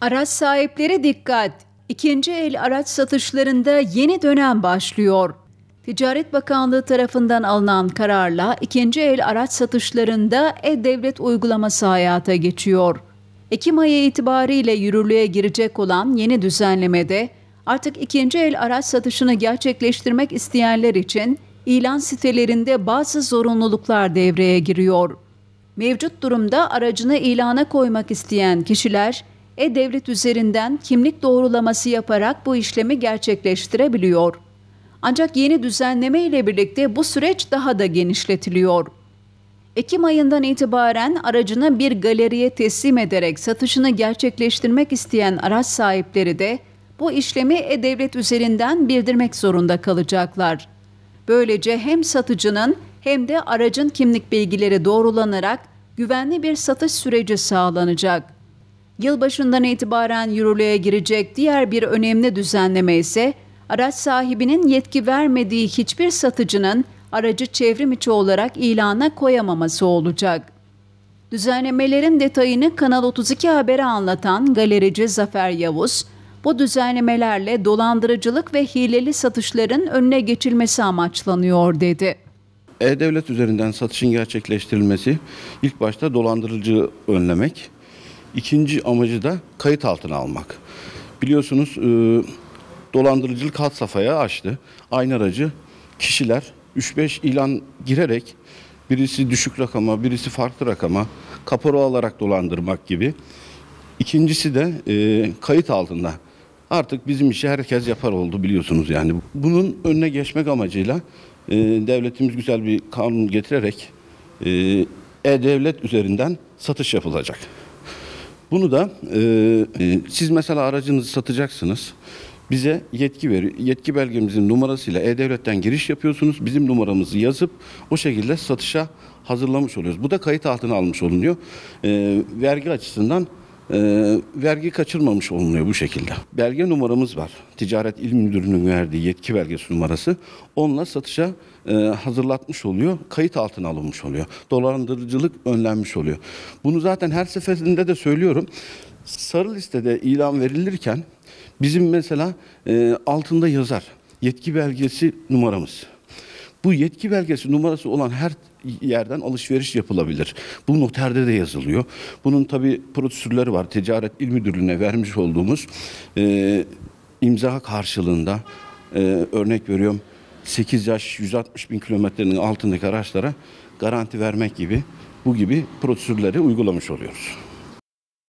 Araç sahipleri dikkat! İkinci el araç satışlarında yeni dönem başlıyor. Ticaret Bakanlığı tarafından alınan kararla ikinci el araç satışlarında e-devlet uygulaması hayata geçiyor. Ekim ayı itibariyle yürürlüğe girecek olan yeni düzenlemede artık ikinci el araç satışını gerçekleştirmek isteyenler için ilan sitelerinde bazı zorunluluklar devreye giriyor. Mevcut durumda aracını ilana koymak isteyen kişiler e-devlet üzerinden kimlik doğrulaması yaparak bu işlemi gerçekleştirebiliyor. Ancak yeni düzenleme ile birlikte bu süreç daha da genişletiliyor. Ekim ayından itibaren aracını bir galeriye teslim ederek satışını gerçekleştirmek isteyen araç sahipleri de bu işlemi e-devlet üzerinden bildirmek zorunda kalacaklar. Böylece hem satıcının hem de aracın kimlik bilgileri doğrulanarak güvenli bir satış süreci sağlanacak. Yılbaşından itibaren yürürlüğe girecek diğer bir önemli düzenleme ise araç sahibinin yetki vermediği hiçbir satıcının aracı çevrim içi olarak ilana koyamaması olacak. Düzenlemelerin detayını Kanal 32 Haber'e anlatan galerici Zafer Yavuz, bu düzenlemelerle dolandırıcılık ve hileli satışların önüne geçilmesi amaçlanıyor dedi. E-Devlet üzerinden satışın gerçekleştirilmesi ilk başta dolandırıcı önlemek, İkinci amacı da kayıt altına almak. Biliyorsunuz e, dolandırıcılık hat safhaya açtı. Aynı aracı kişiler 3-5 ilan girerek birisi düşük rakama, birisi farklı rakama kaporu alarak dolandırmak gibi. İkincisi de e, kayıt altında. Artık bizim işi herkes yapar oldu biliyorsunuz yani. Bunun önüne geçmek amacıyla e, devletimiz güzel bir kanun getirerek e, e-devlet üzerinden satış yapılacak. Bunu da e, e, siz mesela aracınızı satacaksınız. Bize yetki veri, Yetki belgemizin numarasıyla E-Devlet'ten giriş yapıyorsunuz. Bizim numaramızı yazıp o şekilde satışa hazırlamış oluyoruz. Bu da kayıt altına almış olunuyor. E, vergi açısından e, vergi kaçırmamış olunuyor bu şekilde. Belge numaramız var. Ticaret İl Müdürlüğü'nün verdiği yetki belgesi numarası. Onunla satışa e, hazırlatmış oluyor. Kayıt altına alınmış oluyor. Dolandırıcılık önlenmiş oluyor. Bunu zaten her seferinde de söylüyorum. Sarı listede ilan verilirken bizim mesela e, altında yazar yetki belgesi numaramız. Bu yetki belgesi numarası olan her yerden alışveriş yapılabilir. Bu noterde de yazılıyor. Bunun tabi prosedürleri var. Ticaret İl Müdürlüğü'ne vermiş olduğumuz e, imza karşılığında e, örnek veriyorum 8 yaş 160 bin kilometrenin altındaki araçlara garanti vermek gibi bu gibi prosedürleri uygulamış oluyoruz.